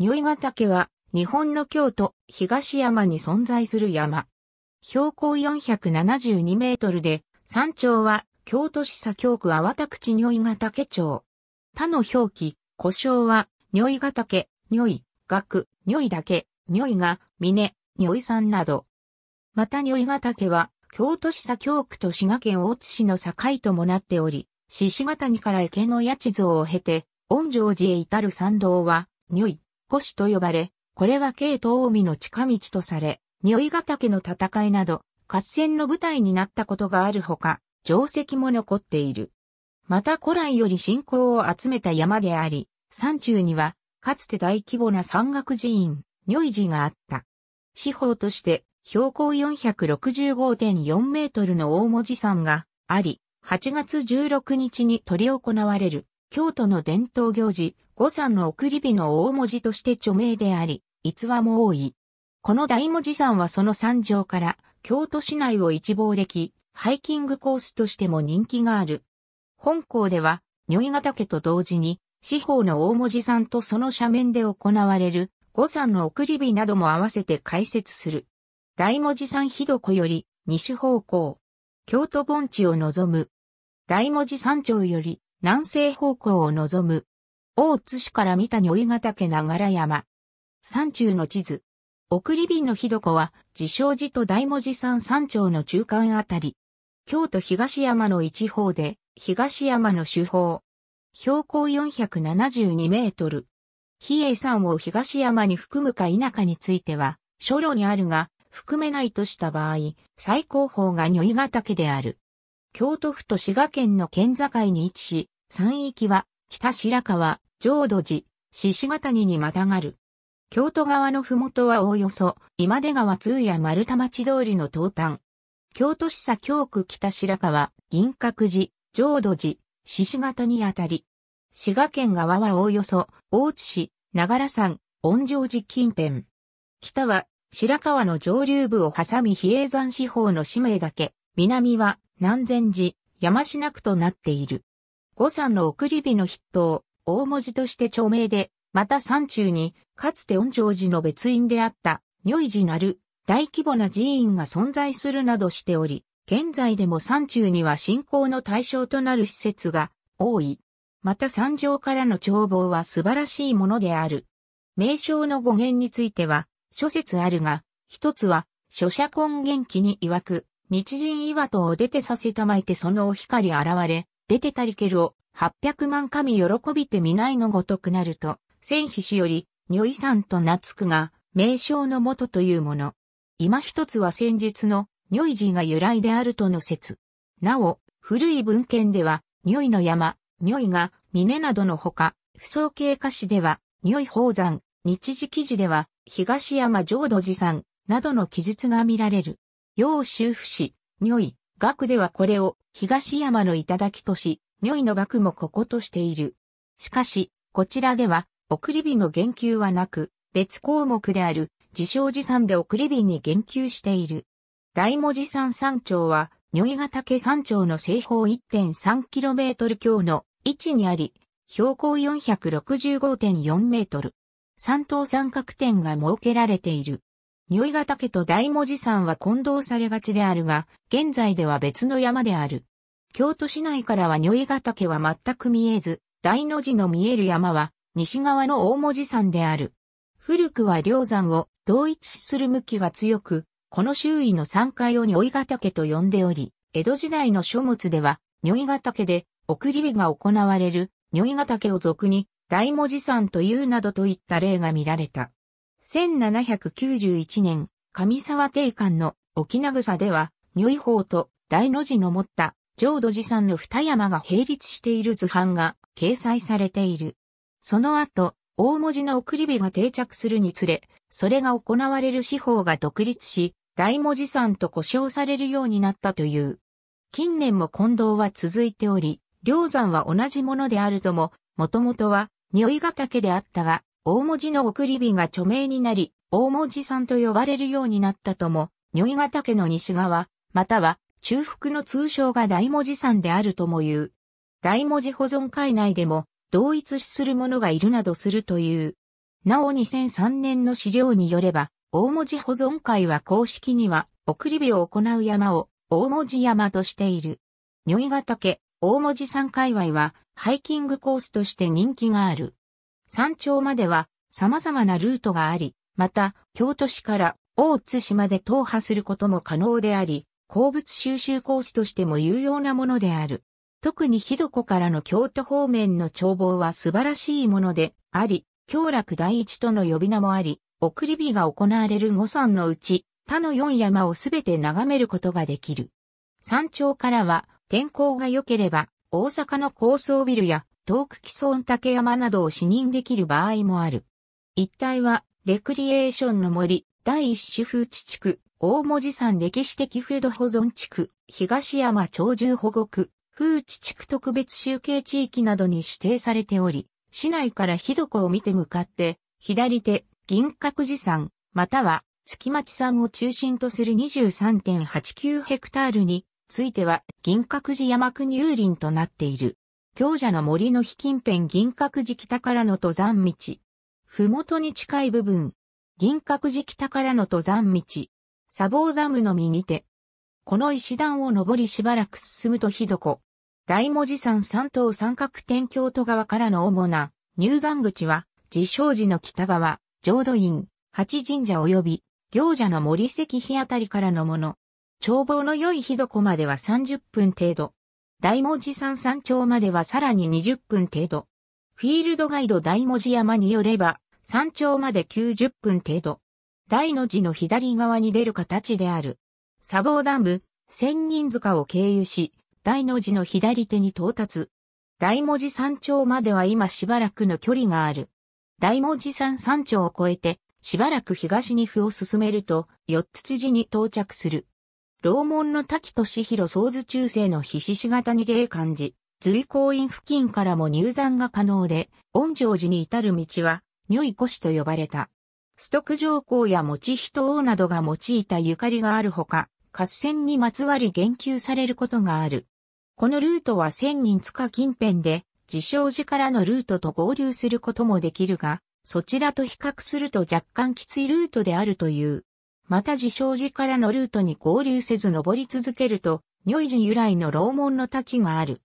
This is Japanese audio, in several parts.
如意ヶ岳は、日本の京都、東山に存在する山。標高472メートルで、山頂は、京都市左京区淡田口如意ヶ岳町。他の表記、呼称は、如意ヶ岳、如意、岳、如意岳、如意が、峰、如意山など。また如意ヶ岳は、京都市左京区と滋賀県大津市の境ともなっており、獅子ヶ谷から池の八地蔵を経て、御城寺へ至る参道は、如意、越しと呼ばれ、これは京都近江の近道とされ、匂いヶ岳の戦いなど、合戦の舞台になったことがあるほか、定石も残っている。また古来より信仰を集めた山であり、山中には、かつて大規模な山岳寺院、如意寺があった。四方として、標高465.4メートルの大文字山があり、8月16日に取り行われる京都の伝統行事、五山の送り火の大文字として著名であり、逸話も多い。この大文字山はその山上から京都市内を一望でき、ハイキングコースとしても人気がある。本校では、如意ヶ岳と同時に、四方の大文字山とその斜面で行われる、五山の送り火なども合わせて解説する。大文字山ひどこより、西方向。京都盆地を望む。大文字山頂より、南西方向を望む。大津市から見た如意ヶ岳長良山。山中の地図。送り便のひどこは、自称寺と大文字山山頂の中間あたり。京都東山の一方で、東山の主峰。標高472メートル。比叡山を東山に含むか否かについては、書路にあるが、含めないとした場合、最高峰が如意ヶ岳である。京都府と滋賀県の県境に位置し、山域は、北白川、浄土寺、獅子ヶ谷にまたがる。京都側の麓はおおよそ、今出川通や丸太町通りの東端。京都市左京区北白川、銀閣寺、浄土寺、獅子型にあたり。滋賀県側はおおよそ、大津市、長良山、恩城寺近辺。北は、白川の上流部を挟み比叡山四方の使命だけ、南は、南禅寺、山科区となっている。五山の送り火の筆頭、大文字として著名で、また山中に、かつて恩城寺の別院であった、如意寺なる、大規模な寺院が存在するなどしており、現在でも山中には信仰の対象となる施設が多い。また山上からの眺望は素晴らしいものである。名称の語源については、諸説あるが、一つは、諸社根源記に曰く、日人岩戸を出てさせたまいてそのお光現れ、出てたりけるを、八百万神喜びて見ないのごとくなると、千費しより、如意さんとなつくが、名称のもとというもの。今一つは先日の、如意寺が由来であるとの説。なお、古い文献では、如意の山、如意が、峰などのほか、不相形歌詞では、如意宝山、日時記事では、東山浄土寺山、などの記述が見られる。要修布市、如意、学ではこれを東山の頂とし、如意の幕もこことしている。しかし、こちらでは、送り火の言及はなく、別項目である、自称持参で送り火に言及している。大文字山山頂は、如意ヶ岳山頂の西方 1.3km 強の位置にあり、標高 465.4m。三等三角点が設けられている。如意ヶ岳と大文字山は混同されがちであるが、現在では別の山である。京都市内からは如意ヶ岳は全く見えず、大の字の見える山は、西側の大文字山である。古くは両山を同一する向きが強く、この周囲の山海を如意ヶ岳と呼んでおり、江戸時代の書物では、如意ヶ岳で、送り火が行われる、如意ヶ岳を俗に、大文字山というなどといった例が見られた。1791年、上沢定館の沖名草では、如意法と大の字の持った浄土寺んの二山が並立している図版が掲載されている。その後、大文字の送り火が定着するにつれ、それが行われる司法が独立し、大文字山と呼称されるようになったという。近年も混同は続いており、両山は同じものであるとも、もともとは、如意が岳であったが、大文字の送り火が著名になり、大文字さんと呼ばれるようになったとも、如意ヶ岳の西側、または中腹の通称が大文字山であるとも言う。大文字保存会内でも同一視する者がいるなどするという。なお2003年の資料によれば、大文字保存会は公式には、送り火を行う山を、大文字山としている。如意ヶ岳、大文字山界隈は、ハイキングコースとして人気がある。山頂までは様々なルートがあり、また、京都市から大津市まで踏破することも可能であり、鉱物収集コースとしても有用なものである。特にひどこからの京都方面の眺望は素晴らしいものであり、京楽第一との呼び名もあり、送り火が行われる五山のうち、他の四山をすべて眺めることができる。山頂からは天候が良ければ大阪の高層ビルや遠く既存竹山などを視認できる場合もある。一帯は、レクリエーションの森、第一種風地地区、大文字山歴史的風土保存地区、東山鳥獣保護区、風地地区特別集計地域などに指定されており、市内からひどこを見て向かって、左手、銀閣寺山、または月町山を中心とする23.89ヘクタールについては銀閣寺山区入林となっている。強者の森の非近辺銀閣寺北からの登山道。ふもとに近い部分。銀閣寺北からの登山道。砂防ダムの右手。この石段を登りしばらく進むとひどこ。大文字山三島三角天京都側からの主な入山口は、自称寺の北側、浄土院、八神社及び、行者の森石碑あたりからのもの。眺望の良いひどこまでは30分程度。大文字山山頂まではさらに20分程度。フィールドガイド大文字山によれば、山頂まで90分程度。大の字の左側に出る形である。砂防ダム、千人塚を経由し、大の字の左手に到達。大文字山頂までは今しばらくの距離がある。大文字山山頂を越えて、しばらく東に歩を進めると、四つ辻に到着する。楼門の滝俊弘創図中世の筆獅子型に霊感寺、随行院付近からも入山が可能で、恩城寺に至る道は、如意越と呼ばれた。ストク上皇や持人王などが用いたゆかりがあるほか、合戦にまつわり言及されることがある。このルートは千人塚近辺で、自称寺からのルートと合流することもできるが、そちらと比較すると若干きついルートであるという。また自称寺からのルートに合流せず登り続けると、如意寺由来の楼門の滝がある。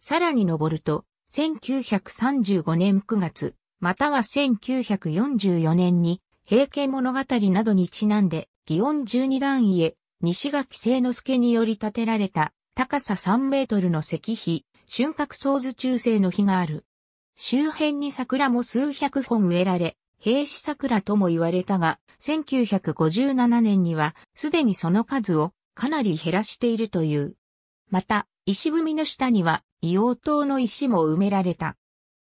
さらに登ると、1935年9月、または1944年に、平家物語などにちなんで、祇園十二段家、西垣清之助により建てられた、高さ3メートルの石碑、春閣創図中世の碑がある。周辺に桜も数百本植えられ、兵士桜とも言われたが、1957年にはすでにその数をかなり減らしているという。また、石踏みの下には硫黄島の石も埋められた。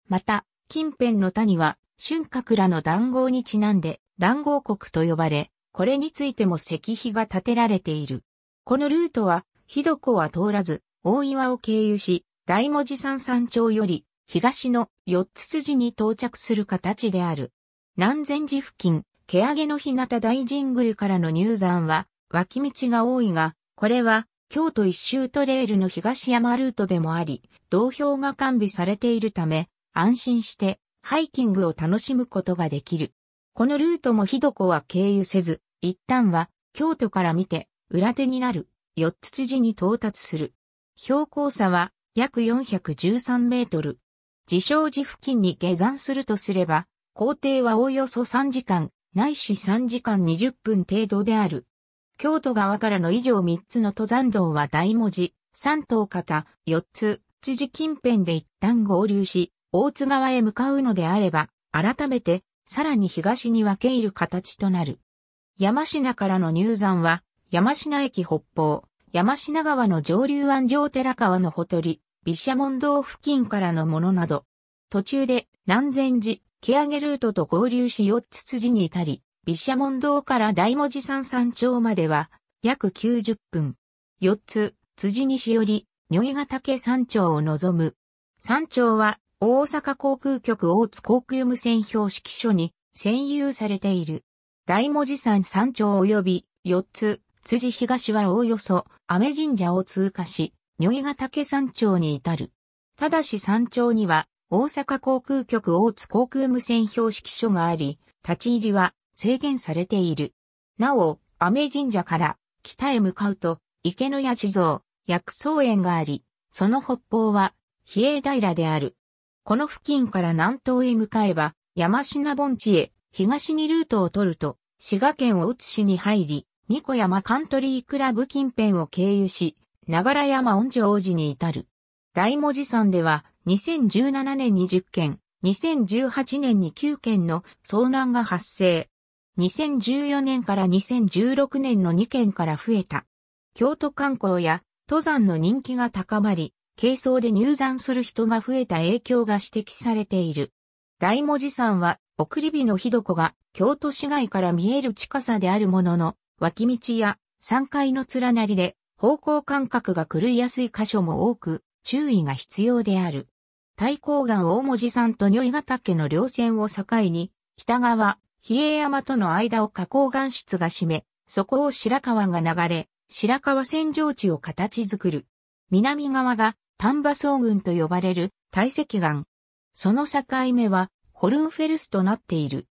また、近辺の谷は春閣らの談合にちなんで談合国と呼ばれ、これについても石碑が建てられている。このルートは、ひどこは通らず、大岩を経由し、大文字山山頂より、東の四つ筋に到着する形である。南禅寺付近、毛上げの日向大神宮からの入山は、脇道が多いが、これは、京都一周トレイルの東山ルートでもあり、道標が完備されているため、安心してハイキングを楽しむことができる。このルートもひどこは経由せず、一旦は京都から見て裏手になる四つ辻に到達する。標高差は約413メートル。自称寺付近に下山するとすれば、工程はおおよそ3時間、ないし3時間20分程度である。京都側からの以上3つの登山道は大文字、3頭方、4つ、辻近辺で一旦合流し、大津川へ向かうのであれば、改めて、さらに東に分け入る形となる。山品からの入山は、山品駅北方、山品川の上流安城寺川のほとり、毘沙門堂付近からのものなど、途中で南禅寺、木上げルートと合流し四つ辻に至り、毘沙門堂から大文字山山頂までは、約90分。四つ、辻西より、如意ヶ岳山頂を望む。山頂は、大阪航空局大津航空無線標識所に、占有されている。大文字山山頂及び、四つ、辻東はおおよそ、雨神社を通過し、如意ヶ岳山頂に至る。ただし山頂には、大阪航空局大津航空無線標識所があり、立ち入りは制限されている。なお、アメ神社から北へ向かうと、池の谷地蔵、薬草園があり、その北方は、比叡平である。この付近から南東へ向かえば、山品盆地へ、東にルートを取ると、滋賀県を打つ市に入り、三子山カントリークラブ近辺を経由し、長良山御城寺に至る。大文字山では、2017年に10件、2018年に9件の遭難が発生。2014年から2016年の2件から増えた。京都観光や登山の人気が高まり、軽装で入山する人が増えた影響が指摘されている。大文字山は、送り火の火床が京都市街から見える近さであるものの、脇道や山階の連なりで方向感覚が狂いやすい箇所も多く、注意が必要である。大光岩大文字山と如意ヶ岳の両線を境に、北側、比叡山との間を花崗岩質が占め、そこを白川が流れ、白川扇状地を形作る。南側が丹波草群と呼ばれる堆積岩。その境目はホルンフェルスとなっている。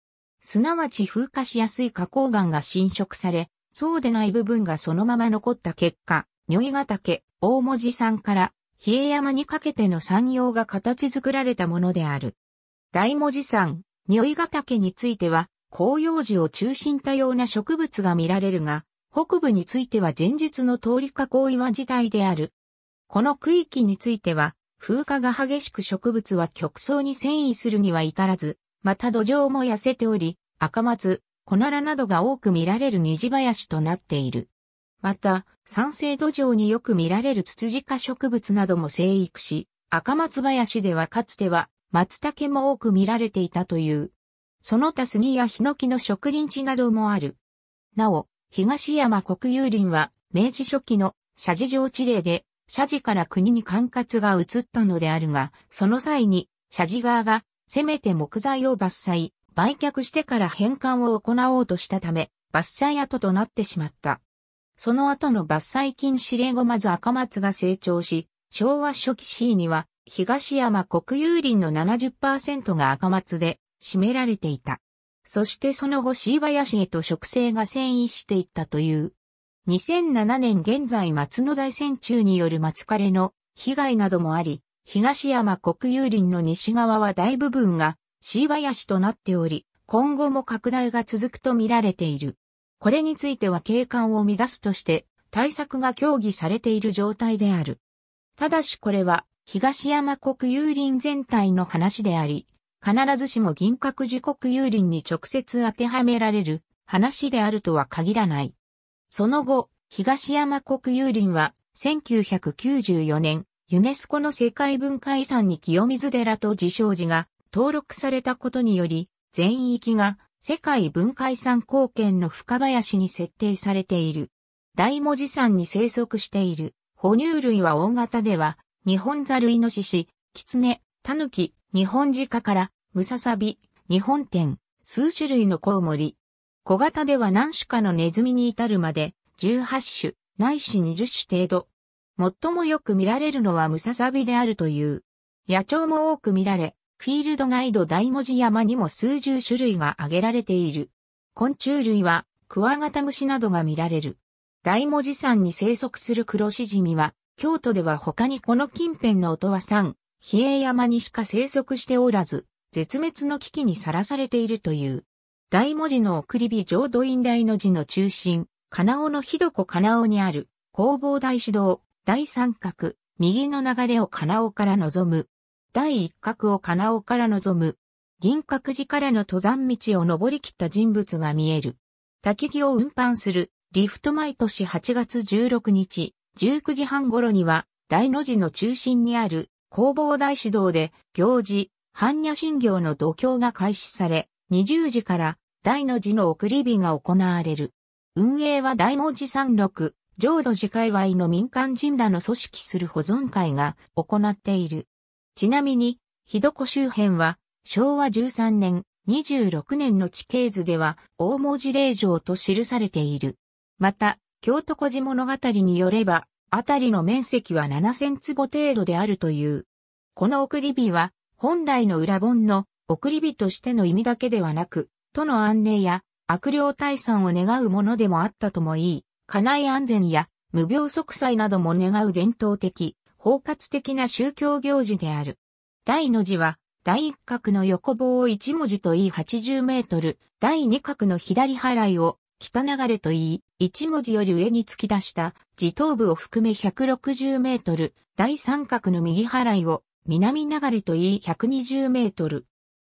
すなわち風化しやすい花崗岩が侵食され、そうでない部分がそのまま残った結果、如意ヶ岳、大文字山から比叡山にかけての山陽が形作られたものである。大文字山、如意ヶ岳については、紅葉樹を中心多様な植物が見られるが、北部については前日の通り加工岩自体である。この区域については、風化が激しく植物は極層に遷移するには至らず、また土壌も痩せており、赤松、小ならなどが多く見られる虹林となっている。また、酸性土壌によく見られるツツジ科植物なども生育し、赤松林ではかつては松茸も多く見られていたという。その他杉やヒノキの植林地などもある。なお、東山国有林は明治初期の社事上地例で、社事から国に管轄が移ったのであるが、その際に、社事側が、せめて木材を伐採、売却してから返還を行おうとしたため、伐採跡となってしまった。その後の伐採禁止令後まず赤松が成長し、昭和初期 C には東山国有林の70%が赤松で占められていた。そしてその後 C 林へと植生が遷移していったという。2007年現在松の大戦中による松枯れの被害などもあり、東山国有林の西側は大部分が C 林となっており、今後も拡大が続くと見られている。これについては景観を乱すとして対策が協議されている状態である。ただしこれは東山国有林全体の話であり、必ずしも銀閣寺国有林に直接当てはめられる話であるとは限らない。その後、東山国有林は1994年、ユネスコの世界文化遺産に清水寺と自称寺が登録されたことにより、全域が世界文化遺産貢献の深林に設定されている。大文字山に生息している。哺乳類は大型では、日本ザルイノシシ、キツネ、タヌキ、日本ジカから、ムササビ、日本天、数種類のコウモリ。小型では何種かのネズミに至るまで、18種、ないし20種程度。最もよく見られるのはムササビであるという。野鳥も多く見られ、フィールドガイド大文字山にも数十種類が挙げられている。昆虫類はクワガタムシなどが見られる。大文字山に生息する黒シジミは、京都では他にこの近辺の音は山、比叡山にしか生息しておらず、絶滅の危機にさらされているという。大文字の送り火浄土院大の字の中心、金尾のひどこ金尾にある、工房大師堂、大三角、右の流れを金尾から望む、第一角を金尾から望む。銀閣寺からの登山道を登り切った人物が見える。焚木を運搬するリフト毎年8月16日、19時半頃には大の字の中心にある工房大師堂で行事、般若心経の度胸が開始され、20時から大の字の送り火が行われる。運営は大文字山麓、浄土寺界隈の民間人らの組織する保存会が行っている。ちなみに、ひどこ周辺は、昭和13年、26年の地形図では、大文字霊場と記されている。また、京都小路物語によれば、あたりの面積は7000坪程度であるという。この送り火は、本来の裏本の送り火としての意味だけではなく、都の安寧や悪霊退散を願うものでもあったともいい、家内安全や無病息災なども願う伝統的、包括的な宗教行事である。第の字は、第一角の横棒を一文字と言い80メートル、第二角の左払いを北流れと言い、一文字より上に突き出した地頭部を含め160メートル、第三角の右払いを南流れと言い120メートル。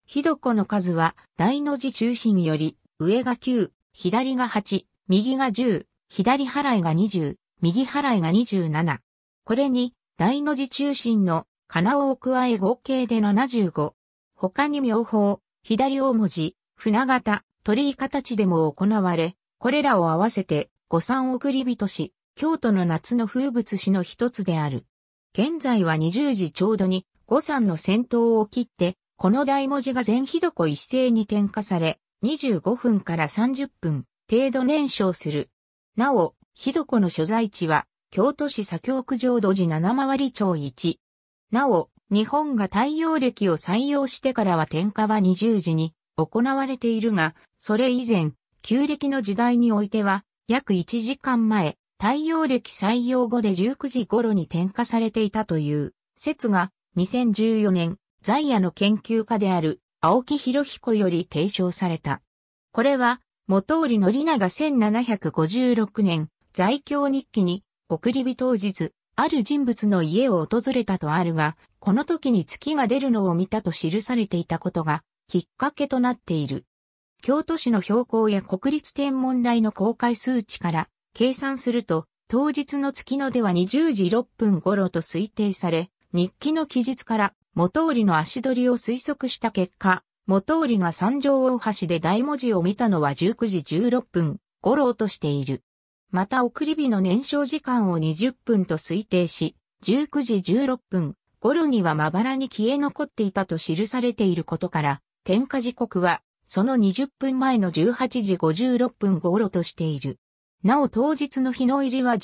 ひどこの数は、大の字中心より、上が9、左が8、右が10、左払いが20、右払いが27。これに、大の字中心の金尾を加え合計で75。他に妙法、左大文字、船形、鳥居形でも行われ、これらを合わせて五三送り人し、京都の夏の風物詩の一つである。現在は20時ちょうどに五三の先頭を切って、この大文字が全ひどこ一斉に点火され、25分から30分程度燃焼する。なお、ひどこの所在地は京都市左京区上土寺七回り町一。なお、日本が太陽暦を採用してからは天下は20時に行われているが、それ以前、旧暦の時代においては、約1時間前、太陽暦採用後で19時頃に天下されていたという説が、2014年、在野の研究家である青木博彦より提唱された。これは、元織宣が1756年、在京日記に送り火当日、ある人物の家を訪れたとあるが、この時に月が出るのを見たと記されていたことが、きっかけとなっている。京都市の標高や国立天文台の公開数値から計算すると、当日の月の出は20時6分頃と推定され、日記の記述から元織の足取りを推測した結果、元織が三条大橋で大文字を見たのは19時16分頃としている。また送り火の燃焼時間を20分と推定し、19時16分頃にはまばらに消え残っていたと記されていることから、点火時刻はその20分前の18時56分頃としている。なお当日の日の入りは18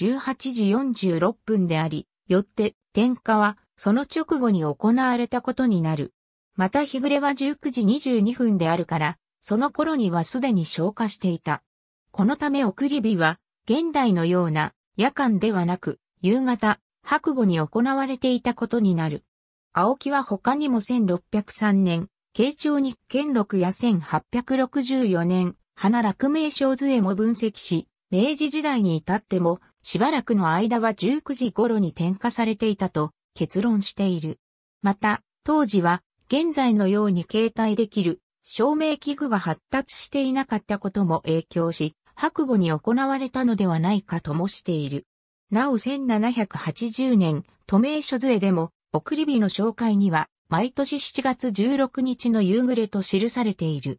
時46分であり、よって点火はその直後に行われたことになる。また日暮れは19時22分であるから、その頃にはすでに消化していた。このため送り火は現代のような夜間ではなく、夕方、白母に行われていたことになる。青木は他にも1603年、慶長日見録や1864年、花落名称図へも分析し、明治時代に至っても、しばらくの間は19時頃に点火されていたと結論している。また、当時は、現在のように携帯できる照明器具が発達していなかったことも影響し、白母に行われたのではないかともしている。なお1780年、都名所杖でも、送り火の紹介には、毎年7月16日の夕暮れと記されている。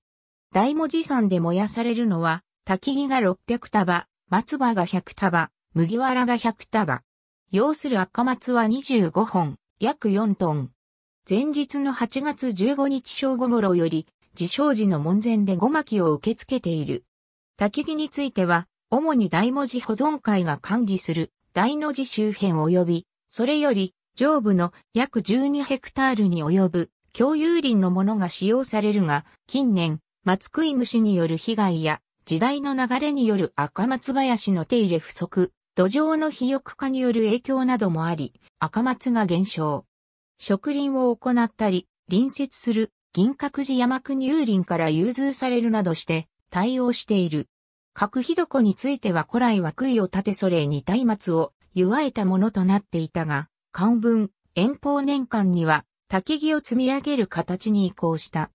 大文字山で燃やされるのは、焚木が600束、松葉が100束、麦わらが100束。要する赤松は25本、約4トン。前日の8月15日正午頃より、自称時の門前で5巻を受け付けている。焚き木については、主に大文字保存会が管理する大の字周辺及び、それより上部の約12ヘクタールに及ぶ共有林のものが使用されるが、近年、松食い虫による被害や、時代の流れによる赤松林の手入れ不足、土壌の肥沃化による影響などもあり、赤松が減少。植林を行ったり、隣接する銀閣寺山国有林から融通されるなどして、対応している。核火床については古来は杭を立てそれに松明を祝えたものとなっていたが、漢文、遠方年間には、焚き木を積み上げる形に移行した。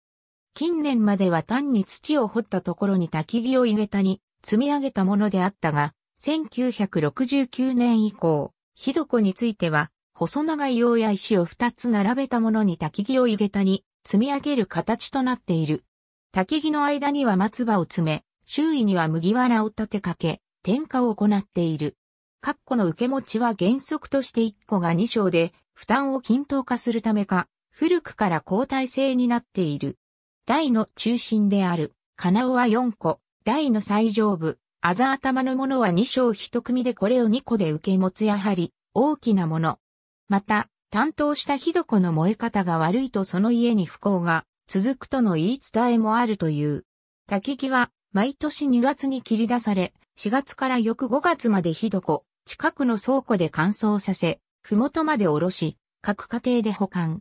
近年までは単に土を掘ったところに焚き木をいげたに積み上げたものであったが、1969年以降、火床については、細長い用や石を二つ並べたものに焚き木をいげたに積み上げる形となっている。焚き木の間には松葉を詰め、周囲には麦わらを立てかけ、点火を行っている。括弧の受け持ちは原則として1個が2章で、負担を均等化するためか、古くから交代制になっている。台の中心である、金尾は4個、台の最上部、あざ頭のものは2章1組でこれを2個で受け持つやはり、大きなもの。また、担当したひどこの燃え方が悪いとその家に不幸が続くとの言い伝えもあるという。滝木は、毎年2月に切り出され、4月から翌5月までひどこ、近くの倉庫で乾燥させ、麓まで下ろし、各家庭で保管。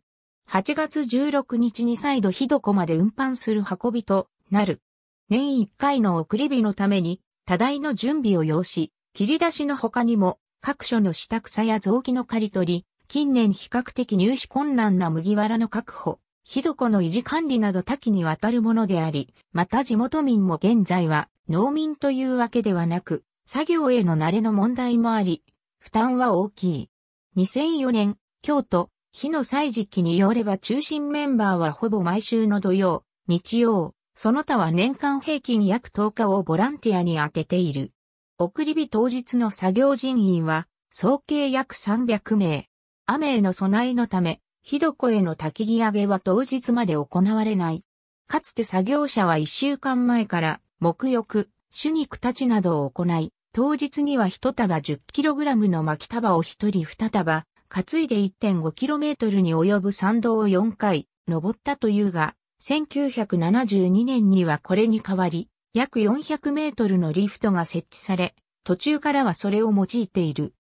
8月16日に再度ひどこまで運搬する運びとなる。年1回の送り火のために、多大の準備を要し、切り出しの他にも、各所の下草や雑木の刈り取り、近年比較的入手困難な麦わらの確保、ひどこの維持管理など多岐にわたるものであり、また地元民も現在は農民というわけではなく、作業への慣れの問題もあり、負担は大きい。2004年、京都、日の祭時期によれば中心メンバーはほぼ毎週の土曜、日曜、その他は年間平均約10日をボランティアに当てている。送り火当日の作業人員は、総計約300名。雨への備えのため、ひどこへの焚き木上げは当日まで行われない。かつて作業者は一週間前から、木浴、主肉たちなどを行い、当日には一束 10kg の巻き束を一人二束、担いで 1.5km に及ぶ参道を4回、登ったというが、1972年にはこれに代わり、約400メートルのリフトが設置され、途中からはそれを用いている。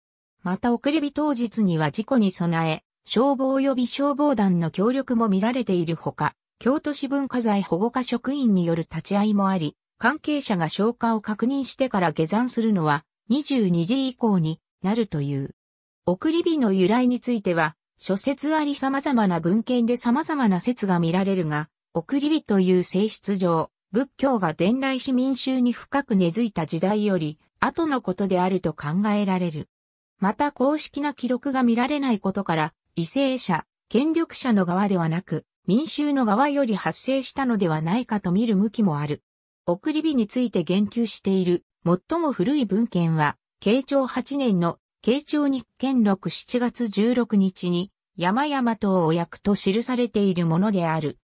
また送り火当日には事故に備え、消防及び消防団の協力も見られているほか、京都市文化財保護課職員による立ち会いもあり、関係者が消火を確認してから下山するのは22時以降になるという。送り火の由来については、諸説あり様々な文献で様々な説が見られるが、送り火という性質上、仏教が伝来し民衆に深く根付いた時代より、後のことであると考えられる。また公式な記録が見られないことから、為性者、権力者の側ではなく、民衆の側より発生したのではないかと見る向きもある。送り火について言及している最も古い文献は、慶長8年の慶長日見録7月16日に山々とお役と記されているものである。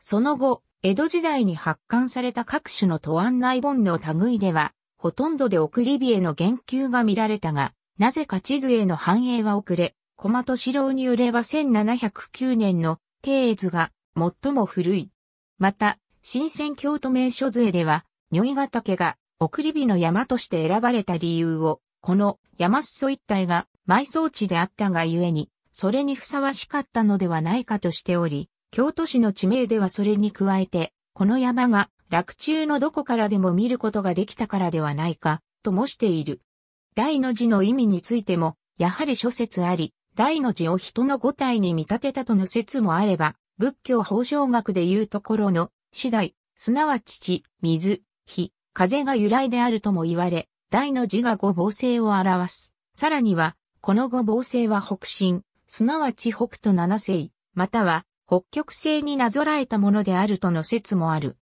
その後、江戸時代に発刊された各種の都案内本の類では、ほとんどで送り火への言及が見られたが、なぜか地図への反映は遅れ、小松四郎によれば1709年の定図が最も古い。また、新鮮京都名所税では、如意ヶ岳が送り火の山として選ばれた理由を、この山裾一帯が埋葬地であったがゆえに、それにふさわしかったのではないかとしており、京都市の地名ではそれに加えて、この山が落中のどこからでも見ることができたからではないか、ともしている。大の字の意味についても、やはり諸説あり、大の字を人の五体に見立てたとの説もあれば、仏教法上学でいうところの、次第、すなわち地、水、火、風が由来であるとも言われ、大の字が五房星を表す。さらには、この五房星は北進、すなわち北斗七星、または北極星になぞらえたものであるとの説もある。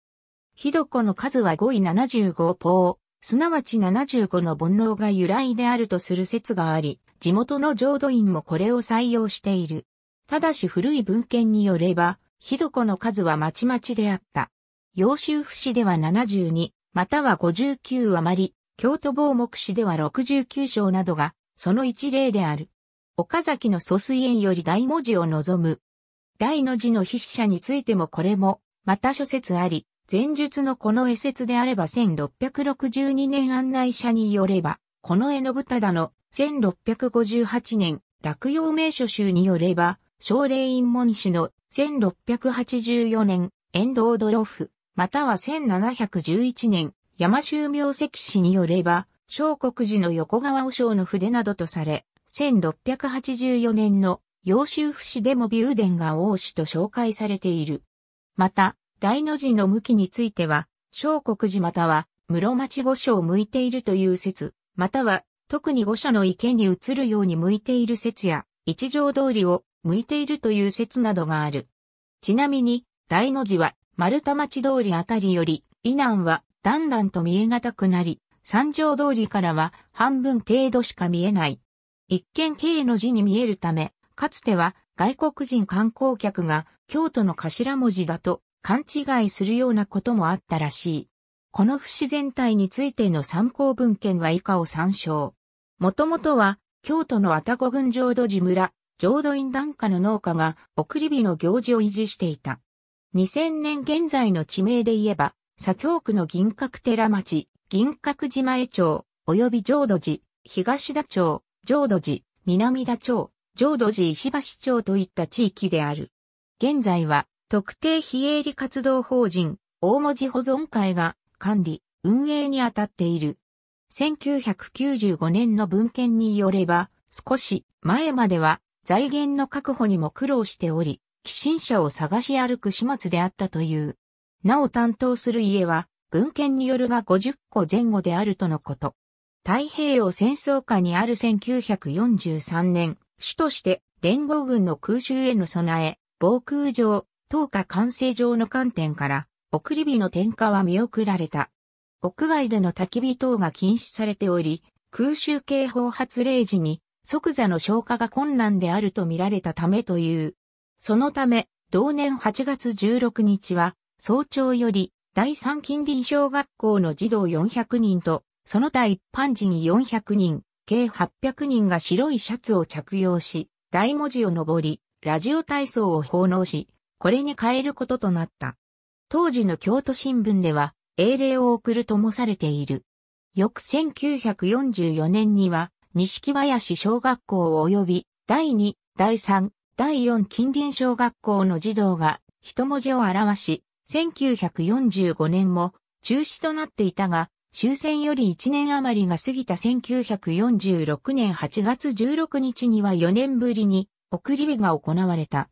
ひどこの数は五位七十五法、すなわち七十五の煩悩が由来であるとする説があり、地元の浄土院もこれを採用している。ただし古い文献によれば、ひどこの数はまちまちであった。幼州府市では72、または59余り、京都坊目市では69章などが、その一例である。岡崎の疎水園より大文字を望む。大の字の筆者についてもこれも、また諸説あり、前述のこの絵説であれば1662年案内者によれば、この絵の豚だの1658年、落葉名所集によれば、奨励院門主の1684年、遠藤ドロフ、または1711年、山州明石史によれば、小国寺の横川和尚の筆などとされ、1684年の陽州府市でもビーデ伝が王子と紹介されている。また、大の字の向きについては、小国寺または室町御所を向いているという説、または特に五社の池に移るように向いている説や、一条通りを向いているという説などがある。ちなみに、大の字は丸田町通りあたりより、以南はだんだんと見えがたくなり、三条通りからは半分程度しか見えない。一見 K の字に見えるため、かつては外国人観光客が京都の頭文字だと勘違いするようなこともあったらしい。この不自然体についての参考文献は以下を参照。もともとは、京都の愛宕郡浄土寺村、浄土院段下の農家が送り火の行事を維持していた。2000年現在の地名で言えば、左京区の銀閣寺町、銀閣寺前町、及び浄土寺、東田町、浄土寺、南田町、浄土寺石橋町といった地域である。現在は、特定非営利活動法人、大文字保存会が管理、運営にあたっている。1995年の文献によれば、少し前までは財源の確保にも苦労しており、寄進者を探し歩く始末であったという。なお担当する家は、文献によるが50個前後であるとのこと。太平洋戦争下にある1943年、主として連合軍の空襲への備え、防空上、投下完成上の観点から、送り火の点火は見送られた。屋外での焚き火等が禁止されており、空襲警報発令時に即座の消火が困難であると見られたためという。そのため、同年8月16日は、早朝より第三近隣小学校の児童400人と、その他一般人400人、計800人が白いシャツを着用し、大文字を登り、ラジオ体操を奉納し、これに変えることとなった。当時の京都新聞では、英霊を送るともされている。翌1944年には、西木林小学校及び、第2、第3、第4近隣小学校の児童が、一文字を表し、1945年も中止となっていたが、終戦より1年余りが過ぎた1946年8月16日には4年ぶりに送り火が行われた。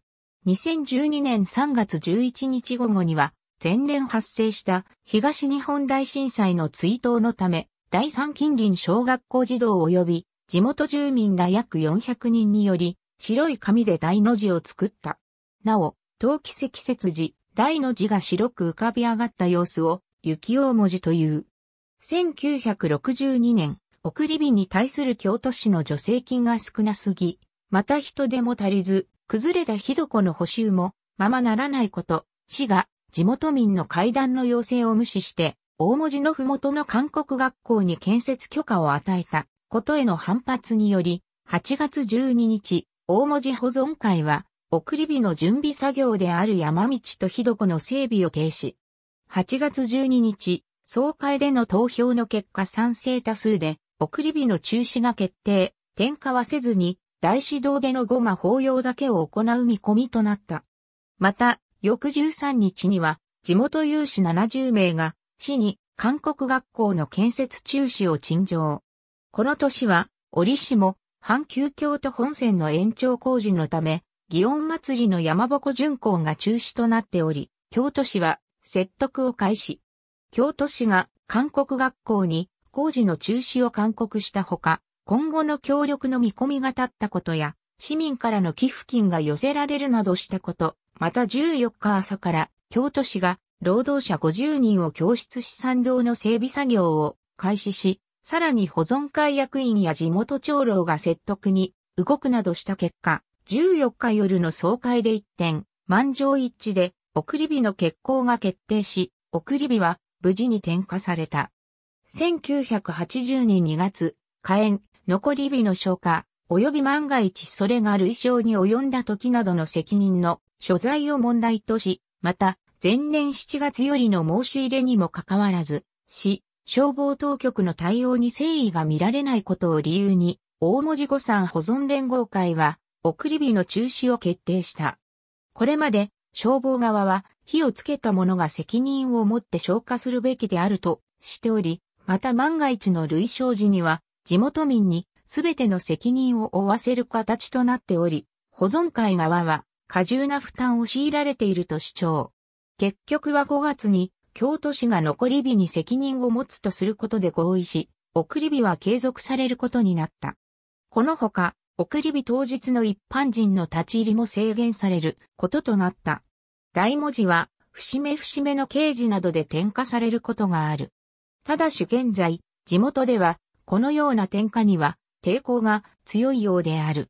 2012年3月11日午後には前年発生した東日本大震災の追悼のため、第三近隣小学校児童及び地元住民ら約400人により、白い紙で大の字を作った。なお、陶器積雪時、大の字が白く浮かび上がった様子を、雪大文字という。1962年、送り火に対する京都市の助成金が少なすぎ、また人手も足りず、崩れたひどこの補修も、ままならないこと、市が地元民の会談の要請を無視して、大文字の麓の韓国学校に建設許可を与えたことへの反発により、8月12日、大文字保存会は、送り火の準備作業である山道とひどこの整備を停止。8月12日、総会での投票の結果賛成多数で、送り火の中止が決定、点火はせずに、大指導でのごま法要だけを行う見込みとなった。また、翌13日には、地元有志70名が、市に韓国学校の建設中止を陳情。この年は、折しも、阪急京都本線の延長工事のため、祇園祭りの山鉾巡行が中止となっており、京都市は説得を開始。京都市が韓国学校に工事の中止を勧告したほか、今後の協力の見込みが立ったことや、市民からの寄付金が寄せられるなどしたこと、また14日朝から京都市が労働者50人を教室資産道の整備作業を開始し、さらに保存会役員や地元長老が説得に動くなどした結果、14日夜の総会で一点、満場一致で送り火の決行が決定し、送り火は無事に点火された。1980年2月、火炎、残り火の消火、及び万が一それが類装に及んだ時などの責任の所在を問題とし、また、前年7月よりの申し入れにもかかわらず、市、消防当局の対応に誠意が見られないことを理由に、大文字誤算保存連合会は、送り火の中止を決定した。これまで、消防側は、火をつけた者が責任を持って消火するべきであるとしており、また万が一の類焼時には、地元民に全ての責任を負わせる形となっており、保存会側は、過重な負担を強いられていると主張。結局は5月に京都市が残り日に責任を持つとすることで合意し、送り日は継続されることになった。このほか、送り日当日の一般人の立ち入りも制限されることとなった。大文字は、節目節目の刑事などで転嫁されることがある。ただし現在、地元では、このような転嫁には、抵抗が強いようである。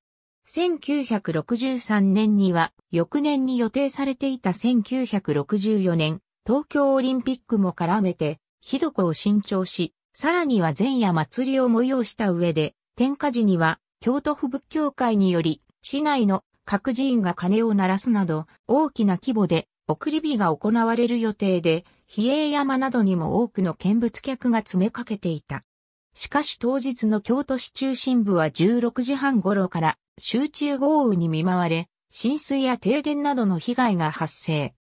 1963年には、翌年に予定されていた1964年、東京オリンピックも絡めて、ひどこを新調し、さらには前夜祭りを催した上で、天下時には、京都府仏教会により、市内の各寺院が鐘を鳴らすなど、大きな規模で、送り火が行われる予定で、比叡山などにも多くの見物客が詰めかけていた。しかし当日の京都市中心部は16時半頃から集中豪雨に見舞われ、浸水や停電などの被害が発生。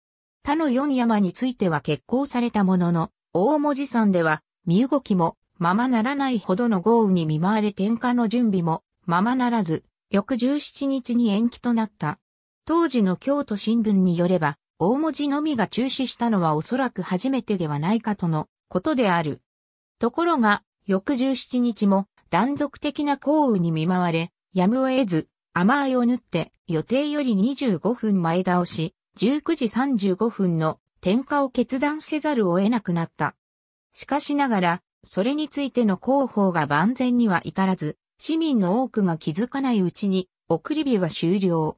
他の四山については決行されたものの、大文字山では身動きもままならないほどの豪雨に見舞われ点火の準備もままならず、翌17日に延期となった。当時の京都新聞によれば、大文字のみが中止したのはおそらく初めてではないかとのことである。ところが、翌17日も断続的な降雨に見舞われ、やむを得ず、雨合いを縫って予定より25分前倒し、19時35分の点火を決断せざるを得なくなった。しかしながら、それについての広報が万全には至らず、市民の多くが気づかないうちに、送り火は終了。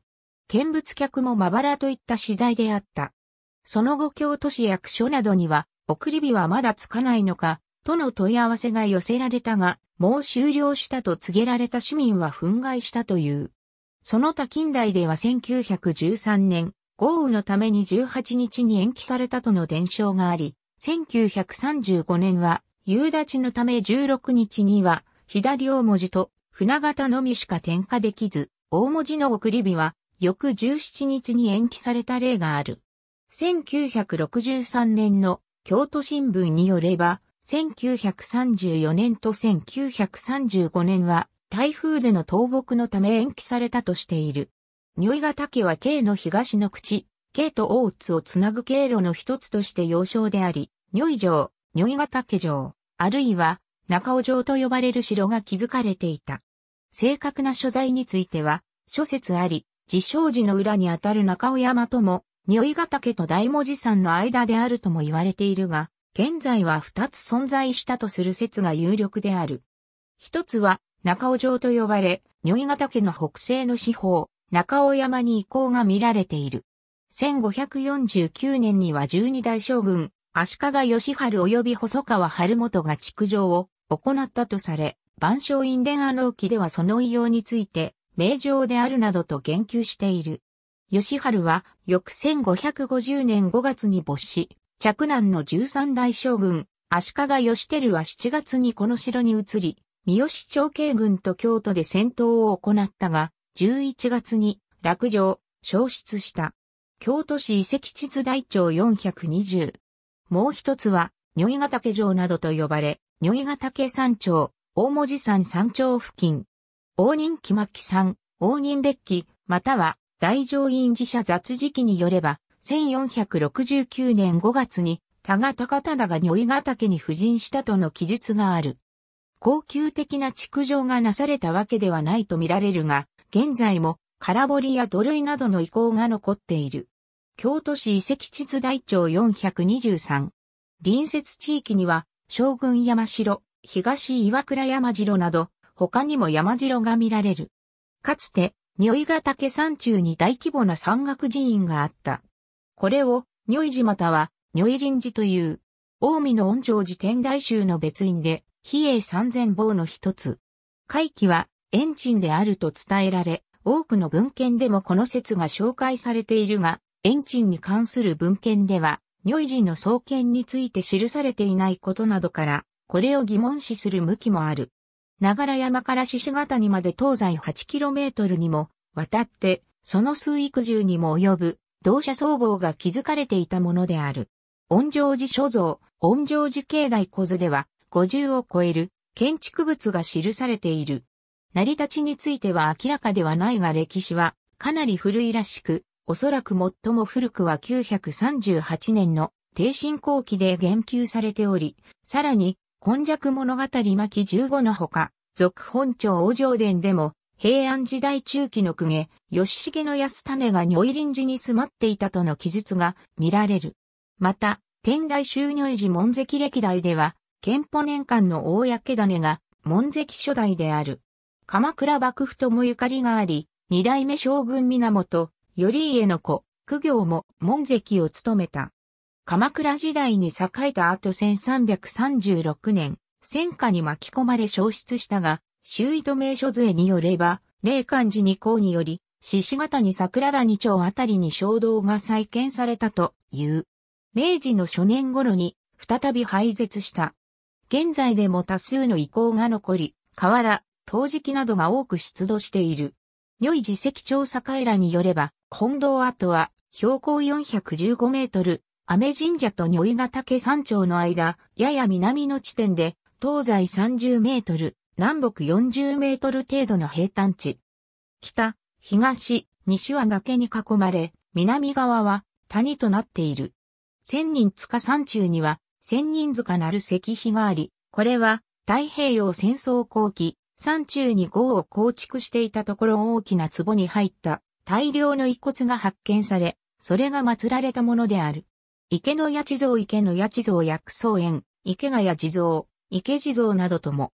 見物客もまばらといった次第であった。その後京都市役所などには、送り火はまだつかないのか、との問い合わせが寄せられたが、もう終了したと告げられた市民は憤慨したという。その他近代では1913年、豪雨のために18日に延期されたとの伝承があり、1935年は夕立のため16日には左大文字と船形のみしか点火できず、大文字の送り火は翌17日に延期された例がある。1963年の京都新聞によれば、1934年と1935年は台風での倒木のため延期されたとしている。如意ヶ岳は京の東の口、京と大津をつなぐ経路の一つとして要衝であり、如意城、如意ヶ岳城、あるいは中尾城と呼ばれる城が築かれていた。正確な所在については、諸説あり、自称寺の裏にあたる中尾山とも、如意ヶ岳と大文字山の間であるとも言われているが、現在は二つ存在したとする説が有力である。一つは、中尾城と呼ばれ、新潟家の北西の四方、中尾山に遺構が見られている。1549年には十二代将軍、足利義春及び細川晴元が築城を行ったとされ、万象院伝阿の記ではその異様について、名城であるなどと言及している。義春は、翌1550年5月に没し、嫡男の十三代将軍、足利義輝は7月にこの城に移り、三好長慶軍と京都で戦闘を行ったが、11月に落城、消失した。京都市遺跡地図台帳420。もう一つは、如意ヶ岳城などと呼ばれ、如意ヶ岳山頂、大文字山山頂付近、応仁木巻期山、応仁別記、または大乗院寺社雑事記によれば、1469年5月に、多賀高忠が如意ヶ岳に布陣したとの記述がある。恒久的な築城がなされたわけではないと見られるが、現在も空堀や土塁などの遺構が残っている。京都市遺跡地図台帳423。隣接地域には、将軍山城、東岩倉山城など、他にも山城が見られる。かつて、如意ヶ岳山中に大規模な山岳寺院があった。これを、如意寺または、如意林寺という、近江の恩城寺天台宗の別院で、比叡三千坊の一つ。回帰は、遠鎮であると伝えられ、多くの文献でもこの説が紹介されているが、遠鎮に関する文献では、如意寺の創建について記されていないことなどから、これを疑問視する向きもある。長良山から獅子ヶ谷まで東西8トルにも、渡って、その水域中にも及ぶ同社僧帽が築かれていたものである。恩城寺所蔵、恩城寺境内小図では、50を超える建築物が記されている。成り立ちについては明らかではないが歴史はかなり古いらしく、おそらく最も古くは938年の低信後期で言及されており、さらに、今昔物語巻15のほか、続本町王城伝でも平安時代中期の公家、吉重安種が如意林寺に住まっていたとの記述が見られる。また、天台宗如意寺門跡歴代では、憲法年間の大焼け種が門跡初代である。鎌倉幕府ともゆかりがあり、二代目将軍源、頼家の子、苦行も門跡を務めた。鎌倉時代に栄えた後1336年、戦火に巻き込まれ消失したが、周囲と名所図によれば、霊漢寺二項により、獅子型に桜谷町あたりに衝動が再建されたという。明治の初年頃に再び廃絶した。現在でも多数の遺構が残り、河原、陶磁器などが多く出土している。如意寺石調査会らによれば、本堂跡は標高415メートル、雨神社と如意ヶ岳山頂の間、やや南の地点で、東西30メートル、南北40メートル程度の平坦地。北、東、西は崖に囲まれ、南側は谷となっている。千人塚山中には、千人塚なる石碑があり、これは太平洋戦争後期、山中に豪を構築していたところ大きな壺に入った大量の遺骨が発見され、それが祀られたものである。池の八地蔵池の八地蔵薬草園、池ヶ谷地蔵、池地蔵などとも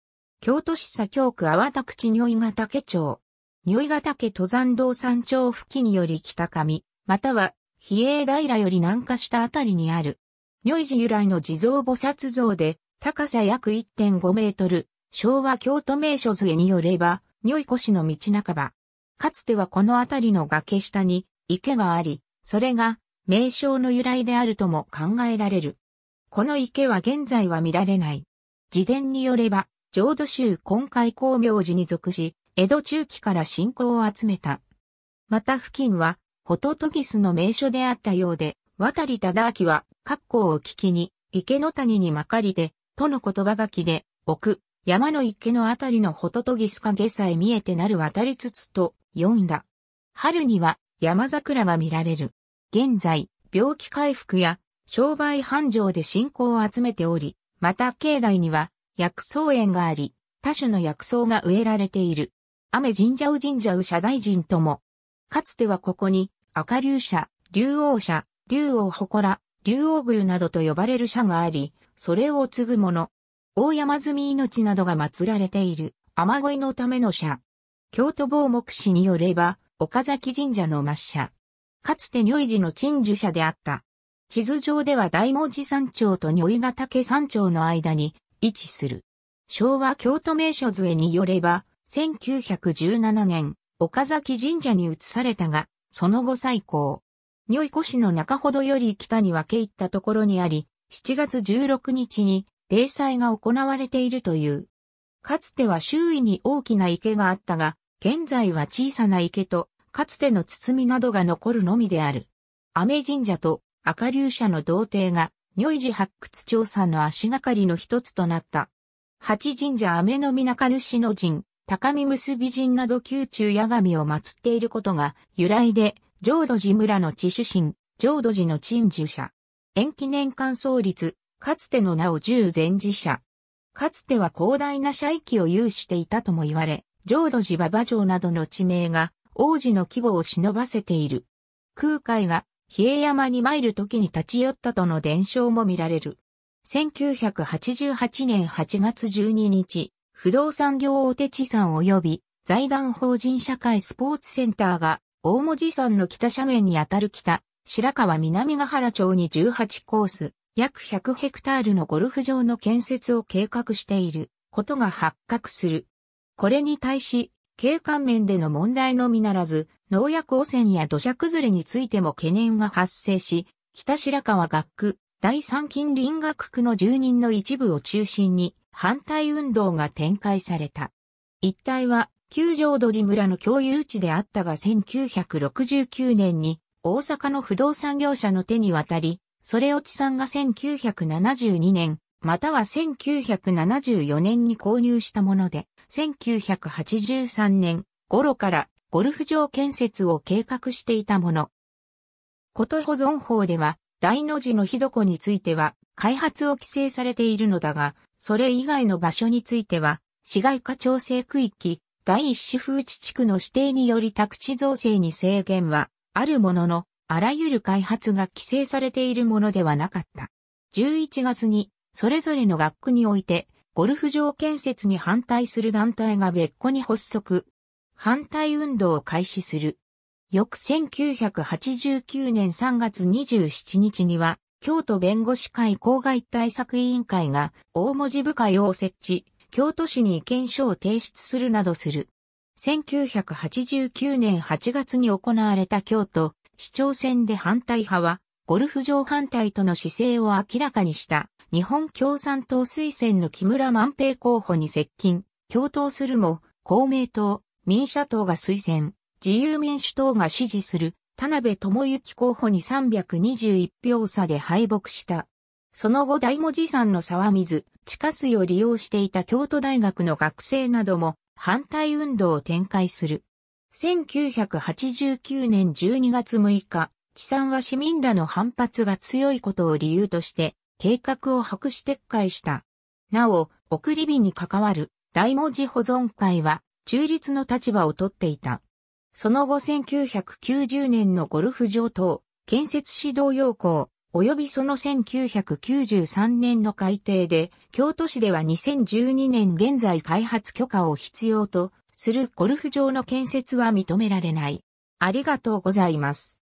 京都市左京区淡田口如意ヶ岳町。如意ヶ岳登山道山頂付近により北上、または、比叡平より南下したあたりにある。如意寺由来の地蔵菩薩像で、高さ約1.5メートル、昭和京都名所図絵によれば、如意越の道半ば。かつてはこのあたりの崖下に池があり、それが名称の由来であるとも考えられる。この池は現在は見られない。自伝によれば、浄土宗今回光明寺に属し、江戸中期から信仰を集めた。また付近は、ホトトギスの名所であったようで、渡り忠明は、格好を聞きに、池の谷にまかりで、との言葉書きで、奥、山の池のあたりのホトトギス影さえ見えてなる渡りつつと、読んだ。春には、山桜が見られる。現在、病気回復や、商売繁盛で信仰を集めており、また境内には、薬草園があり、多種の薬草が植えられている。雨神社う神社う社大臣とも。かつてはここに、赤竜社、竜王社、竜王祠、竜王宮などと呼ばれる社があり、それを継ぐ者、大山積命などが祀られている、雨乞いのための社。京都坊目師によれば、岡崎神社の抹社。かつて如意寺の鎮守社であった。地図上では大文字山頂と如意ヶ岳山頂の間に位置する。昭和京都名所図絵によれば、1917年、岡崎神社に移されたが、その後再興。如意古市の中ほどより北に分け入ったところにあり、7月16日に、霊祭が行われているという。かつては周囲に大きな池があったが、現在は小さな池と、かつての包みなどが残るのみである。雨神社と赤竜社の童貞が如意寺発掘調査の足がかりの一つとなった。八神社雨の皆か主の神、高見結び神など宮中八神を祀っていることが由来で、浄土寺村の地主神、浄土寺の鎮守者。延期年間創立、かつての名を十前寺社。かつては広大な社域を有していたとも言われ、浄土寺馬場城などの地名が王子の規模を忍ばせている。空海が比叡山に参る時に立ち寄ったとの伝承も見られる。1988年8月12日、不動産業大手地産及び財団法人社会スポーツセンターが大文字山の北斜面にあたる北、白川南ヶ原町に18コース、約100ヘクタールのゴルフ場の建設を計画していることが発覚する。これに対し、景観面での問題のみならず、農薬汚染や土砂崩れについても懸念が発生し、北白川学区、第三近隣学区の住人の一部を中心に反対運動が展開された。一帯は九条土地村の共有地であったが1969年に大阪の不動産業者の手に渡り、それを地産が1972年、または1974年に購入したもので、1983年頃からゴルフ場建設を計画していたもの。こと保存法では、大の字の火床については、開発を規制されているのだが、それ以外の場所については、市街化調整区域、第一四風地地区の指定により宅地造成に制限は、あるものの、あらゆる開発が規制されているものではなかった。11月に、それぞれの学区において、ゴルフ場建設に反対する団体が別個に発足、反対運動を開始する。翌1989年3月27日には、京都弁護士会公害対策委員会が大文字部会を設置、京都市に意見書を提出するなどする。1989年8月に行われた京都市長選で反対派は、ゴルフ場反対との姿勢を明らかにした日本共産党推薦の木村万平候補に接近、共闘するも公明党、民社党が推薦、自由民主党が支持する田辺智之候補に321票差で敗北した。その後大文字山の沢水、地下水を利用していた京都大学の学生なども反対運動を展開する。1989年12月6日、地産は市民らの反発が強いことを理由として、計画を白紙撤回した。なお、送り火に関わる大文字保存会は、中立の立場をとっていた。その後1990年のゴルフ場等、建設指導要項、及びその1993年の改定で、京都市では2012年現在開発許可を必要とするゴルフ場の建設は認められない。ありがとうございます。